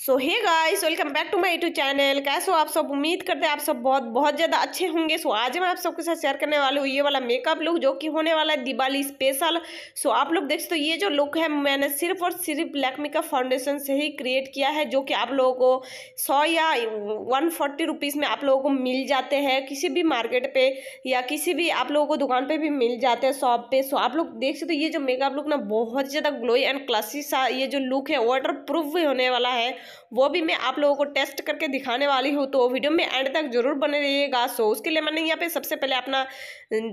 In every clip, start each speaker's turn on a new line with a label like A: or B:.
A: so hey guys welcome back to my YouTube channel कैसे हो आप सब उम्मीद करते हैं आप सब बहुत बहुत ज़्यादा अच्छे होंगे सो so, आज मैं आप सबके साथ शेयर करने वाली हूँ ये वाला मेकअप लुक जो कि होने वाला है दिवाली स्पेशल सो so, आप लोग देख सकते हो ये जो लुक है मैंने सिर्फ और सिर्फ लैक्मी का फाउंडेशन से ही क्रिएट किया है जो कि आप लोगों को सौ या वन फोर्टी में आप लोगों को मिल जाते हैं किसी भी मार्केट पर या किसी भी आप लोगों को दुकान पर भी मिल जाते हैं शॉप पर सो आप लोग देख सकते हो ये जो मेकअप लुक ना बहुत ज़्यादा ग्लोई एंड क्लासी सा ये जो लुक है वाटर प्रूफ भी होने वाला है वो भी मैं आप लोगों को टेस्ट करके दिखाने वाली हूँ तो वीडियो में एंड तक जरूर बने रहिएगा सो उसके लिए मैंने यहाँ पे सबसे पहले अपना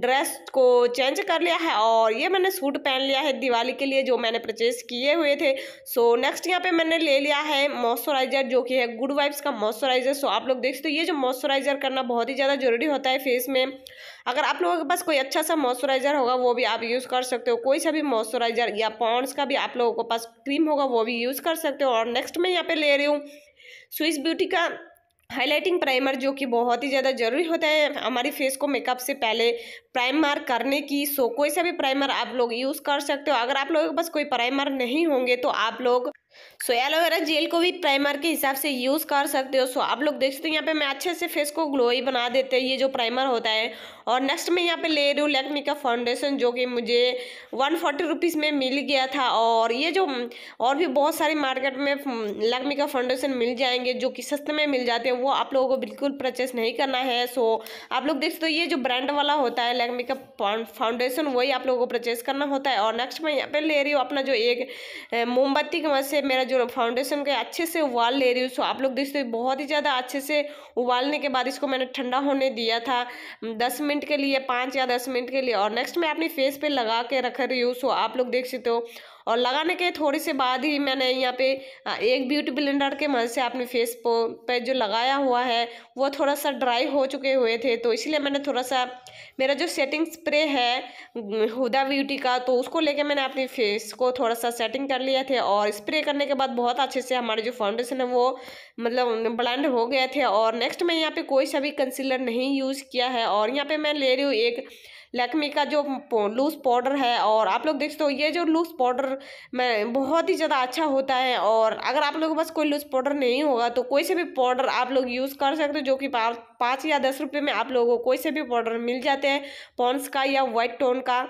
A: ड्रेस को चेंज कर लिया है और ये मैंने सूट पहन लिया है दिवाली के लिए जो मैंने परचेज किए हुए थे सो नेक्स्ट यहाँ पर मैंने ले लिया है मॉइस्चराइजर जो कि है गुड वाइब्स का मॉइस्चराइजर सो आप लोग देख सकते हो ये जो मॉइस्चराइजर करना बहुत ही ज़्यादा ज़रूरी होता है फेस में अगर आप लोगों के पास कोई अच्छा सा मॉइस्चराइजर होगा वो भी आप यूज़ कर सकते हो कोई सा भी मॉइस्चराइजर या पॉन्ड्स का भी आप लोगों के पास क्रीम होगा वो भी यूज़ कर सकते हो और नेक्स्ट में यहाँ पे ले रही हूँ स्विस ब्यूटी का हाइलाइटिंग प्राइमर जो कि बहुत ही ज़्यादा ज़रूरी होता है हमारी फेस को मेकअप से पहले प्राइमर करने की सो कोई सा भी प्राइमर आप लोग यूज़ कर सकते हो अगर आप लोगों के पास कोई प्राइमर नहीं होंगे तो आप लोग सो एलोवेरा जेल को भी प्राइमर के हिसाब से यूज़ कर सकते हो सो आप लोग देख सकते हो यहाँ पे मैं अच्छे से फेस को ग्लोई बना देते हैं ये जो प्राइमर होता है और नेक्स्ट मैं यहाँ पे ले रही हूँ लैक्मी का फाउंडेशन जो कि मुझे वन फोर्टी रुपीज़ में मिल गया था और ये जो और भी बहुत सारे मार्केट में लैक्मी का फाउंडेशन मिल जाएंगे जो कि सस्ते में मिल जाते हैं वो आप लोगों को बिल्कुल परचेस नहीं करना है सो आप लोग देख सकते हो ये जो ब्रांड वाला होता है लैक्मी का फाउंडेशन वही आप लोगों को परचेस करना होता है और नेक्स्ट मैं यहाँ पे ले रही हूँ अपना जो एक मोमबत्ती की वजह से मेरा जो फाउंडेशन का अच्छे से उबाल ले रही हूँ सो आप लोग देखते हो बहुत ही ज़्यादा अच्छे से उबालने के बाद इसको मैंने ठंडा होने दिया था हम्म, दस मिनट के लिए पाँच या दस मिनट के लिए और नेक्स्ट मैं अपने फेस पे लगा के रख रही हूँ सो आप लोग देख सकते हो और लगाने के थोड़ी से बाद ही मैंने यहाँ पे एक ब्यूटी ब्लेंडर के मदद से अपने फेस पे जो लगाया हुआ है वो थोड़ा सा ड्राई हो चुके हुए थे तो इसलिए मैंने थोड़ा सा मेरा जो सेटिंग स्प्रे है हुदा ब्यूटी का तो उसको लेके मैंने अपने फेस को थोड़ा सा सेटिंग कर लिया थे और स्प्रे करने के बाद बहुत अच्छे से हमारे जो फाउंडेशन है वो मतलब ब्लैंड हो गए थे और नेक्स्ट मैं यहाँ पे कोई सा भी कंसीलर नहीं यूज़ किया है और यहाँ पे मैं ले रही हूँ एक लैकमे का जो लूज पाउडर है और आप लोग देखते हो ये जो लूज पाउडर मैं बहुत ही ज़्यादा अच्छा होता है और अगर आप लोगों के पास कोई लूज पाउडर नहीं होगा तो कोई से भी पाउडर आप लोग यूज़ कर सकते हो जो कि पाँच या दस रुपये में आप लोगों को कोई से भी पाउडर मिल जाते हैं पॉन्स का या वाइट टोन का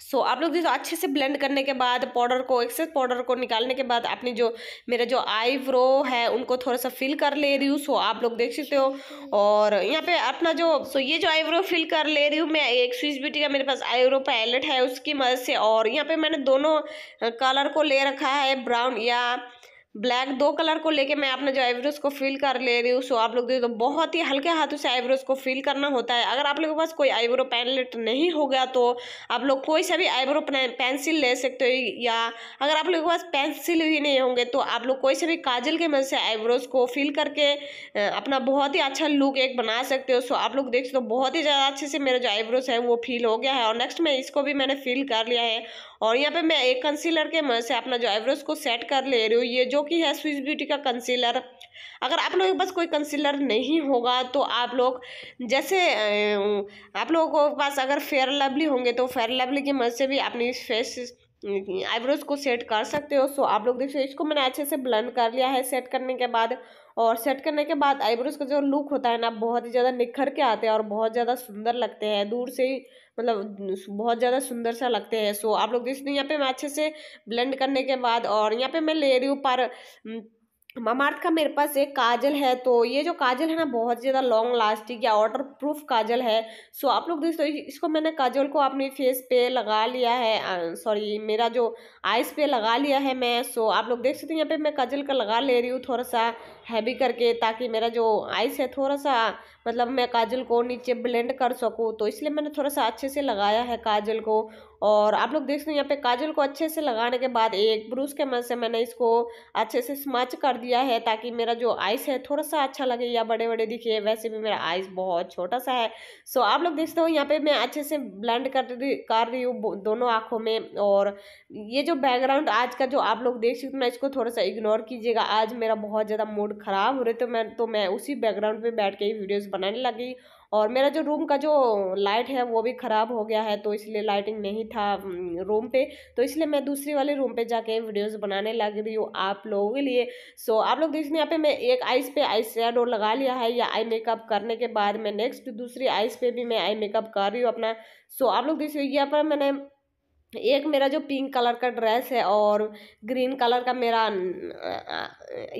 A: सो so, आप लोग देखो अच्छे से ब्लेंड करने के बाद पाउडर को एक्सेस पाउडर को निकालने के बाद आपने जो मेरा जो आईब्रो है उनको थोड़ा सा फिल कर ले रही हूँ सो so, आप लोग देख सकते हो और यहाँ पे अपना जो सो so, ये जो आईब्रो फिल कर ले रही हूँ मैं एक स्विच ब्यूटी का मेरे पास आईब्रो पैलेट है उसकी मदद से और यहाँ पे मैंने दोनों कलर को ले रखा है ब्राउन या ब्लैक दो कलर को लेके मैं अपना जो आईब्रोज को फिल कर ले रही हूँ सो आप लोग तो बहुत ही हल्के हाथों से आईब्रोज को फिल करना होता है अगर आप लोगों के पास कोई आईब्रो पैनलेट नहीं होगा तो आप लोग कोई सा भी आईब्रो पेंसिल ले सकते हो या अगर आप लोगों के पास पेंसिल भी नहीं होंगे तो आप लोग कोई से भी काजल के मदद से आईब्रोज को फिल करके अपना बहुत ही अच्छा लुक एक बना सकते हो सो आप लोग देख सकते हो बहुत ही ज़्यादा अच्छे से मेरा जो आईब्रोज है वो फिल हो गया है और नेक्स्ट में इसको भी मैंने फिल कर लिया है और यहाँ पे मैं एक कंसीलर के मदद से अपना जो आईब्रोज को सेट कर ले रही हूँ ये जो कि है स्विस ब्यूटी का कंसीलर अगर आप लोगों के पास कोई कंसीलर नहीं होगा तो आप लोग जैसे आप लोगों के पास अगर फेयर लवली होंगे तो फेयर लवली की मदद से भी अपनी फेस आईब्रोज को सेट कर सकते हो सो आप लोग देखिए इसको मैंने अच्छे से ब्लेंड कर लिया है सेट करने के बाद और सेट करने के बाद आईब्रोज का जो लुक होता है ना बहुत ही ज़्यादा निखर के आते हैं और बहुत ज़्यादा सुंदर लगते हैं दूर से ही मतलब बहुत ज़्यादा सुंदर सा लगते हैं सो आप लोग देखते यहाँ पे मैं अच्छे से ब्लेंड करने के बाद और यहाँ पे मैं ले रही हूँ पर ममार्थ का मेरे पास एक काजल है तो ये जो काजल है ना बहुत ज़्यादा लॉन्ग लास्टिंग या वाटर प्रूफ काजल है सो आप लोग दोस्तों इसको मैंने काजल को अपने फेस पे लगा लिया है सॉरी मेरा जो आइस पे लगा लिया है मैं सो आप लोग देख सकते हैं यहाँ पे मैं काजल का लगा ले रही हूँ थोड़ा सा हैवी करके ताकि मेरा जो आइस है थोड़ा सा मतलब मैं काजल को नीचे ब्लेंड कर सकूँ तो इसलिए मैंने थोड़ा सा अच्छे से लगाया है काजल को और आप लोग देख सकते हैं यहाँ पे काजल को अच्छे से लगाने के बाद एक ब्रूस के मदद से मैंने इसको अच्छे से स्मच कर दिया है ताकि मेरा जो आइस है थोड़ा सा अच्छा लगे या बड़े बड़े दिखे वैसे भी मेरा आइस बहुत छोटा सा है सो आप लोग देखते हो यहाँ पे मैं अच्छे से ब्लेंड कर रही कर रही हूँ दोनों आँखों में और ये जो बैकग्राउंड आज का जो आप लोग देख सकते हो ना इसको थोड़ा सा इग्नोर कीजिएगा आज मेरा बहुत ज़्यादा मूड ख़राब हो रहा तो मैं तो मैं उसी बैकग्राउंड पर बैठ के ही वीडियोज़ बनाने लगी और मेरा जो रूम का जो लाइट है वो भी ख़राब हो गया है तो इसलिए लाइटिंग नहीं था रूम पे तो इसलिए मैं दूसरे वाले रूम पे जाके वीडियोस बनाने लग रही हूँ आप लोगों के लिए सो आप लोग देखने यहाँ पे मैं एक आइस पे आई शेडो लगा लिया है या आई मेकअप करने के बाद मैं नेक्स्ट दूसरी आइस पे भी मैं आई मेकअप कर रही हूँ अपना सो आप लोग देख यहाँ पर मैंने एक मेरा जो पिंक कलर का ड्रेस है और ग्रीन कलर का मेरा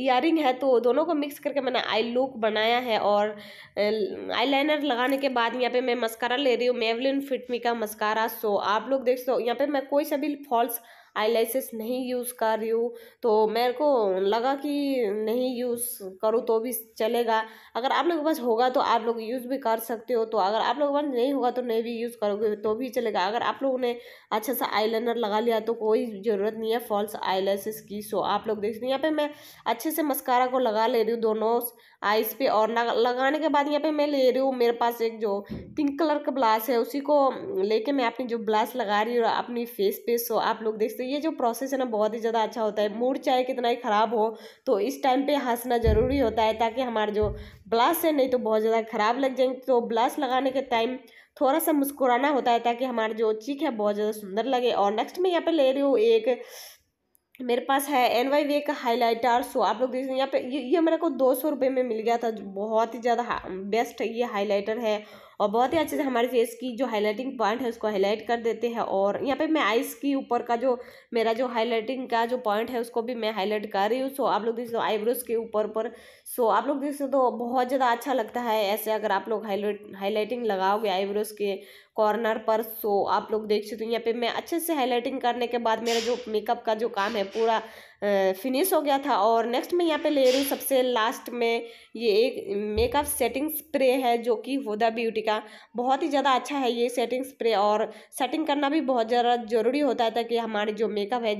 A: इयर है तो दोनों को मिक्स करके मैंने आई लुक बनाया है और आईलाइनर लगाने के बाद यहाँ पे मैं मस्कारा ले रही हूँ मेवलिन फिटमी का मस्कारा सो आप लोग देख सो यहाँ पे मैं कोई सा भी फॉल्स आईलैशेस नहीं यूज़ कर रही हूँ तो मेरे को लगा कि नहीं यूज़ करूँ तो भी चलेगा अगर आप लोगों के पास होगा तो आप लोग यूज़ भी कर सकते हो तो अगर आप लोगों के पास नहीं होगा तो नहीं भी यूज़ करोगे तो भी चलेगा अगर आप लोगों ने अच्छा सा आई लगा लिया तो कोई ज़रूरत नहीं है फॉल्स आईलैशेस की सो आप लोग देख सकते यहाँ पर मैं अच्छे से मस्कारा को लगा ले रही हूँ दोनों आइस पे और लगाने के बाद यहाँ पे मैं ले रही हूँ मेरे पास एक जो पिंक कलर का ब्लास है उसी को लेके मैं अपनी जो ब्लास लगा रही हूँ अपनी फेस पे सो आप लोग देख सकते ये जो प्रोसेस है ना बहुत ही ज़्यादा अच्छा होता है मूड चाहे कितना ही ख़राब हो तो इस टाइम पर हंसना ज़रूरी होता है ताकि हमारे जो ब्लास है नहीं तो बहुत ज़्यादा ख़राब लग जाएंगे तो ब्लास लगाने के टाइम थोड़ा सा मुस्कुराना होता है ताकि हमारा जो चीख है बहुत ज़्यादा सुंदर लगे और नेक्स्ट मैं यहाँ पे ले रही हूँ एक मेरे पास है एन वाई वे का हाईलाइटर सो आप लोग देख सकते हैं यहाँ पे ये ये मेरे को दो सौ रुपये में मिल गया था बहुत ही ज़्यादा बेस्ट ये हाईलाइटर है और बहुत ही अच्छे से हमारे फेस की जो हाईलाइटिंग पॉइंट है उसको हाईलाइट कर देते हैं और यहाँ पे मैं आइस की ऊपर का जो मेरा जो हाईलाइटिंग का जो पॉइंट है उसको भी मैं हाईलाइट कर रही हूँ सो आप लोग देख सकते हो आईब्रोज के ऊपर पर सो आप लोग देख सकते हो तो बहुत ज़्यादा अच्छा लगता है ऐसे अगर आप लोग हाईलाइट हाईलाइटिंग लगाओगे आईब्रोज के कॉर्नर पर सो आप लोग देख सकते हो यहाँ पे मैं अच्छे से हाईलाइटिंग करने के बाद मेरा जो मेकअप का जो काम है पूरा फिनिश हो गया था और नेक्स्ट मैं यहाँ पे ले रही हूँ सबसे लास्ट में ये एक मेकअप सेटिंग स्प्रे है जो कि हुदा ब्यूटी का बहुत ही ज़्यादा अच्छा है ये सेटिंग स्प्रे और सेटिंग करना भी बहुत ज़्यादा ज़रूरी होता है ताकि हमारे जो मेकअप है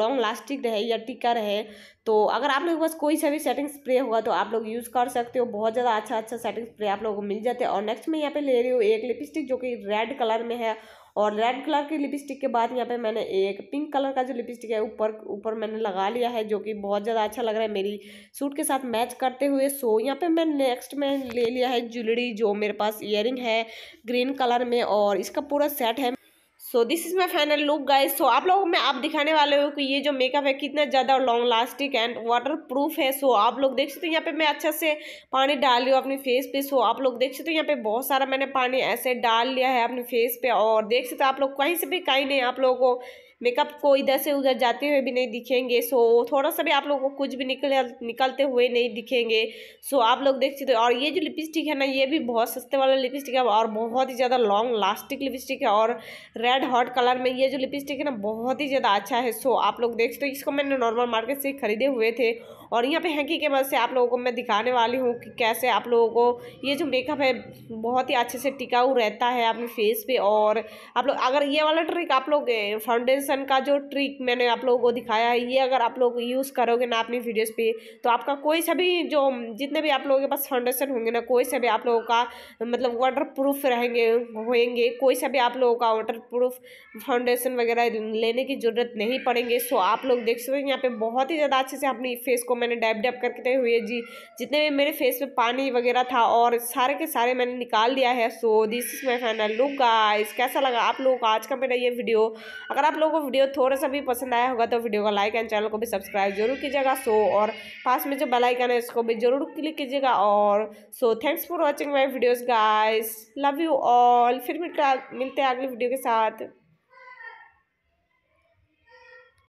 A: लॉन्ग लास्टिंग रहे या टिका रहे तो अगर आप लोग के पास कोई सा भी सेटिंग स्प्रे होगा तो आप लोग यूज़ कर सकते हो बहुत ज़्यादा अच्छा अच्छा सेटिंग स्प्रे आप लोगों को मिल जाते हैं और नेक्स्ट मैं यहाँ पे ले रही हूँ एक लिपस्टिक जो कि रेड रेड कलर में है और रेड कलर की लिपस्टिक के बाद यहाँ पे मैंने एक पिंक कलर का जो लिपस्टिक है ऊपर ऊपर मैंने लगा लिया है जो कि बहुत ज़्यादा अच्छा लग रहा है मेरी सूट के साथ मैच करते हुए सो यहाँ पे मैं नेक्स्ट में ले लिया है ज्वेलरी जो मेरे पास इयरिंग है ग्रीन कलर में और इसका पूरा सेट है so this is my final look guys so आप लोगों में आप दिखाने वाले हो कि ये जो मेकअप है कितना ज़्यादा long lasting and waterproof है सो so, आप लोग देख सकते हो यहाँ पे मैं अच्छा से पानी डाल रही हूँ अपने फेस पे सो so, आप लोग देख सकते हो यहाँ पे बहुत सारा मैंने पानी ऐसे डाल लिया है अपने फेस पे और देख सकते हो आप लोग कहीं से भी कहीं नहीं आप लोगों को मेकअप को इधर से उधर जाते हुए भी नहीं दिखेंगे सो थोड़ा सा भी आप लोगों को कुछ भी निकल निकलते हुए नहीं दिखेंगे सो आप लोग देख सकते हो और ये जो लिपस्टिक है ना ये भी बहुत सस्ते वाला लिपस्टिक है और बहुत ही ज़्यादा लॉन्ग लास्टिक लिपस्टिक है और रेड हॉट कलर में ये जो लिपस्टिक है ना बहुत ही ज़्यादा अच्छा है सो आप लोग देख सकते हो इसको मैंने नॉर्मल मार्केट से खरीदे हुए थे और यहाँ पे हैंकी के मदद से आप लोगों को मैं दिखाने वाली हूँ कि कैसे आप लोगों को ये जो मेकअप है बहुत ही अच्छे से टिकाऊ रहता है अपने फेस पे और आप लोग अगर ये वाला ट्रिक आप लोग फाउंडेशन का जो ट्रिक मैंने आप लोगों को दिखाया है ये अगर आप लोग यूज़ करोगे ना अपनी वीडियोज़ पर तो आपका कोई सा भी जो जितने भी आप लोगों के पास फाउंडेशन होंगे ना कोई सा भी आप लोगों का मतलब वाटर प्रूफ रहेंगे होएंगे कोई सा भी आप लोगों का वाटर प्रूफ फाउंडेशन वगैरह लेने की ज़रूरत नहीं पड़ेंगे सो आप लोग देख सकते हैं यहाँ पे बहुत ही ज़्यादा अच्छे से अपनी फेस को मैंने डैप डैप करते तो हुए जी जितने भी मेरे फेस पे पानी वगैरह था और सारे के सारे मैंने निकाल लिया है so this is my final look guys कैसा लगा आप लोगों को आज का मेरा ये वीडियो अगर आप लोगों को वीडियो थोड़ा सा भी पसंद आया होगा तो वीडियो को लाइक एंड चैनल को भी सब्सक्राइब जरूर कीजिएगा सो और पास में जो बेलाइकन है उसको भी जरूर क्लिक कीजिएगा और so thanks for watching my videos guys love you all फिर मिलते हैं अगले वीडियो के साथ